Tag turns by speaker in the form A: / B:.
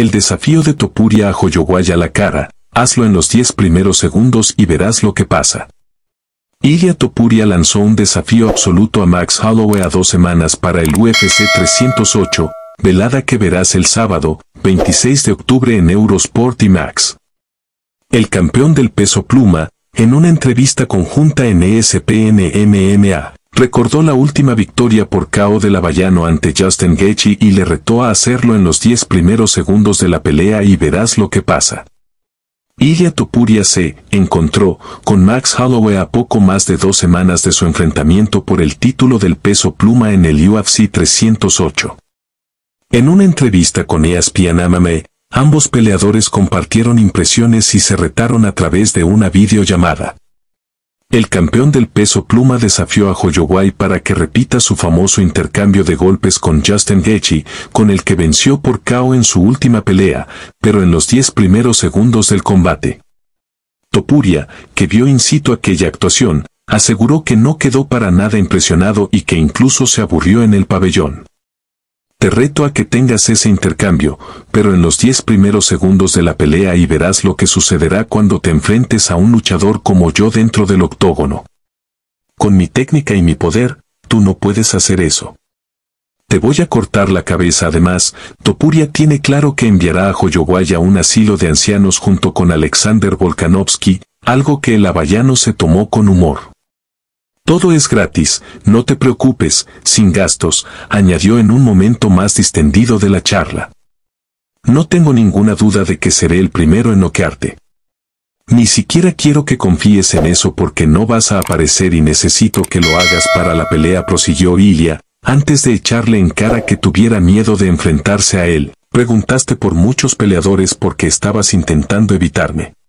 A: El desafío de Topuria a Joyoguaya la cara, hazlo en los 10 primeros segundos y verás lo que pasa. Ilya Topuria lanzó un desafío absoluto a Max Holloway a dos semanas para el UFC 308, velada que verás el sábado, 26 de octubre en Eurosport y Max. El campeón del peso pluma, en una entrevista conjunta en ESPN MMA, Recordó la última victoria por KO de Lavallano ante Justin Gaethje y le retó a hacerlo en los 10 primeros segundos de la pelea y verás lo que pasa. Ilia Topuria se encontró con Max Holloway a poco más de dos semanas de su enfrentamiento por el título del peso pluma en el UFC 308. En una entrevista con ESPN MMA, e, ambos peleadores compartieron impresiones y se retaron a través de una videollamada. El campeón del peso pluma desafió a Holloway para que repita su famoso intercambio de golpes con Justin Gaethje, con el que venció por KO en su última pelea, pero en los 10 primeros segundos del combate. Topuria, que vio in situ aquella actuación, aseguró que no quedó para nada impresionado y que incluso se aburrió en el pabellón. Te reto a que tengas ese intercambio, pero en los 10 primeros segundos de la pelea y verás lo que sucederá cuando te enfrentes a un luchador como yo dentro del octógono. Con mi técnica y mi poder, tú no puedes hacer eso. Te voy a cortar la cabeza además, Topuria tiene claro que enviará a Joyoguaya un asilo de ancianos junto con Alexander Volkanovsky, algo que el avallano se tomó con humor. Todo es gratis, no te preocupes, sin gastos, añadió en un momento más distendido de la charla. No tengo ninguna duda de que seré el primero en noquearte. Ni siquiera quiero que confíes en eso porque no vas a aparecer y necesito que lo hagas para la pelea, prosiguió Ilia, antes de echarle en cara que tuviera miedo de enfrentarse a él. Preguntaste por muchos peleadores porque estabas intentando evitarme.